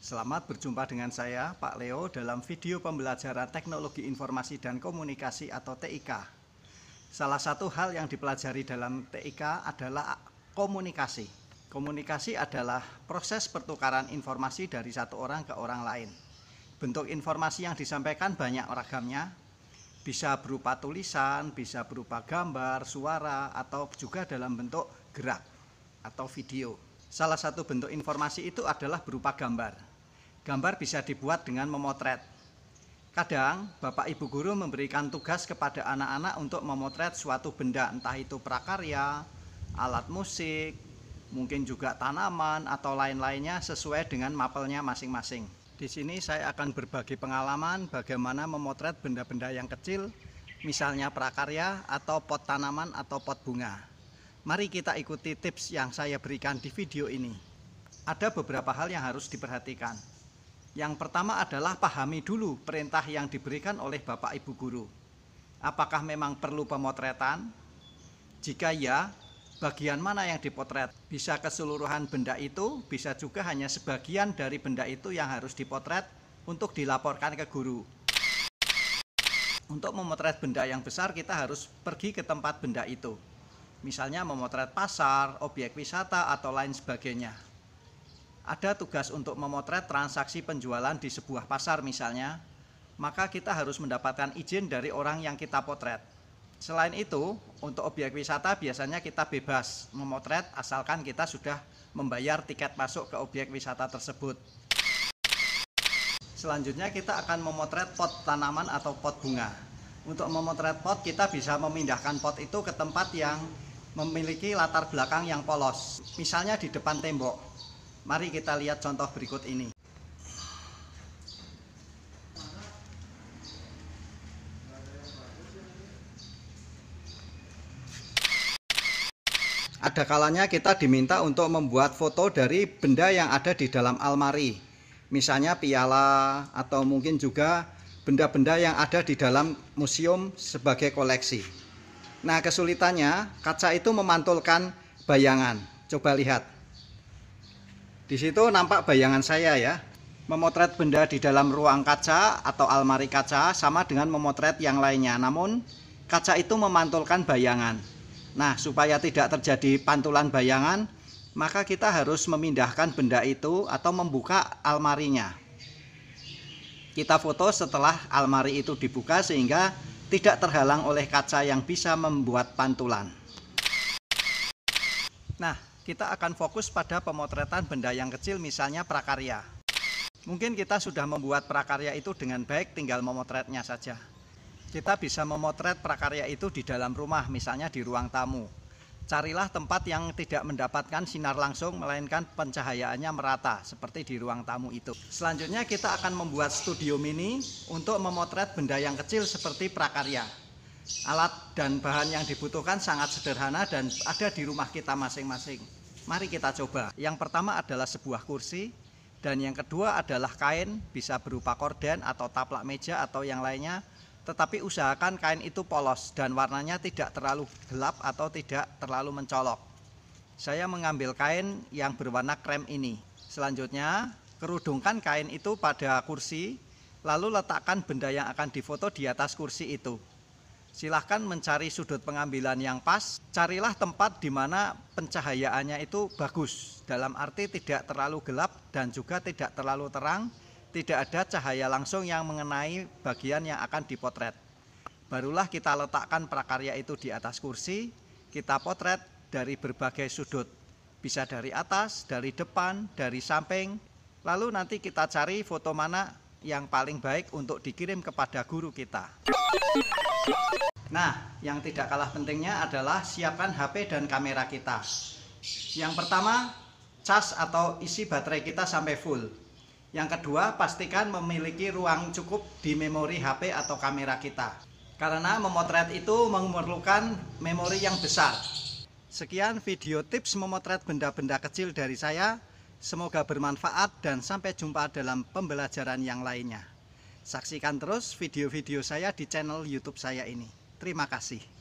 Selamat berjumpa dengan saya, Pak Leo, dalam video pembelajaran Teknologi Informasi dan Komunikasi atau TIK. Salah satu hal yang dipelajari dalam TIK adalah komunikasi. Komunikasi adalah proses pertukaran informasi dari satu orang ke orang lain. Bentuk informasi yang disampaikan banyak ragamnya, bisa berupa tulisan, bisa berupa gambar, suara, atau juga dalam bentuk gerak atau video. Salah satu bentuk informasi itu adalah berupa gambar. Gambar bisa dibuat dengan memotret. Kadang, Bapak Ibu guru memberikan tugas kepada anak-anak untuk memotret suatu benda, entah itu prakarya, alat musik, mungkin juga tanaman atau lain-lainnya sesuai dengan mapelnya masing-masing. Di sini saya akan berbagi pengalaman bagaimana memotret benda-benda yang kecil, misalnya prakarya atau pot tanaman atau pot bunga. Mari kita ikuti tips yang saya berikan di video ini. Ada beberapa hal yang harus diperhatikan. Yang pertama adalah pahami dulu perintah yang diberikan oleh Bapak Ibu guru. Apakah memang perlu pemotretan? Jika ya, bagian mana yang dipotret? Bisa keseluruhan benda itu, bisa juga hanya sebagian dari benda itu yang harus dipotret untuk dilaporkan ke guru. Untuk memotret benda yang besar, kita harus pergi ke tempat benda itu. Misalnya memotret pasar, objek wisata, atau lain sebagainya ada tugas untuk memotret transaksi penjualan di sebuah pasar misalnya, maka kita harus mendapatkan izin dari orang yang kita potret. Selain itu, untuk objek wisata biasanya kita bebas memotret asalkan kita sudah membayar tiket masuk ke objek wisata tersebut. Selanjutnya kita akan memotret pot tanaman atau pot bunga. Untuk memotret pot kita bisa memindahkan pot itu ke tempat yang memiliki latar belakang yang polos. Misalnya di depan tembok. Mari kita lihat contoh berikut ini. Ada kalanya kita diminta untuk membuat foto dari benda yang ada di dalam almari. Misalnya piala atau mungkin juga benda-benda yang ada di dalam museum sebagai koleksi. Nah, kesulitannya kaca itu memantulkan bayangan. Coba lihat. Di situ nampak bayangan saya ya, memotret benda di dalam ruang kaca atau almari kaca sama dengan memotret yang lainnya. Namun kaca itu memantulkan bayangan. Nah, supaya tidak terjadi pantulan bayangan, maka kita harus memindahkan benda itu atau membuka almarinya. Kita foto setelah almari itu dibuka sehingga tidak terhalang oleh kaca yang bisa membuat pantulan. Nah, kita akan fokus pada pemotretan benda yang kecil misalnya prakarya. Mungkin kita sudah membuat prakarya itu dengan baik tinggal memotretnya saja. Kita bisa memotret prakarya itu di dalam rumah misalnya di ruang tamu. Carilah tempat yang tidak mendapatkan sinar langsung melainkan pencahayaannya merata seperti di ruang tamu itu. Selanjutnya kita akan membuat studio mini untuk memotret benda yang kecil seperti prakarya alat dan bahan yang dibutuhkan sangat sederhana dan ada di rumah kita masing-masing. Mari kita coba. Yang pertama adalah sebuah kursi dan yang kedua adalah kain, bisa berupa korden atau taplak meja atau yang lainnya. Tetapi usahakan kain itu polos dan warnanya tidak terlalu gelap atau tidak terlalu mencolok. Saya mengambil kain yang berwarna krem ini. Selanjutnya, kerudungkan kain itu pada kursi, lalu letakkan benda yang akan difoto di atas kursi itu silahkan mencari sudut pengambilan yang pas. Carilah tempat di mana pencahayaannya itu bagus, dalam arti tidak terlalu gelap dan juga tidak terlalu terang, tidak ada cahaya langsung yang mengenai bagian yang akan dipotret. Barulah kita letakkan prakarya itu di atas kursi, kita potret dari berbagai sudut, bisa dari atas, dari depan, dari samping. Lalu nanti kita cari foto mana yang paling baik untuk dikirim kepada guru kita. Nah, yang tidak kalah pentingnya adalah siapkan HP dan kamera kita. Yang pertama, cas atau isi baterai kita sampai full. Yang kedua, pastikan memiliki ruang cukup di memori HP atau kamera kita. Karena memotret itu memerlukan memori yang besar. Sekian video tips memotret benda-benda kecil dari saya. Semoga bermanfaat dan sampai jumpa dalam pembelajaran yang lainnya. Saksikan terus video-video saya di channel YouTube saya ini. Terima kasih.